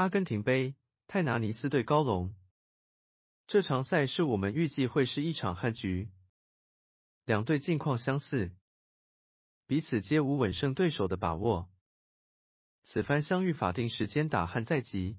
阿根廷杯，泰纳尼斯对高龙，这场赛事我们预计会是一场旱局，两队近况相似，彼此皆无稳胜对手的把握，此番相遇法定时间打旱在即。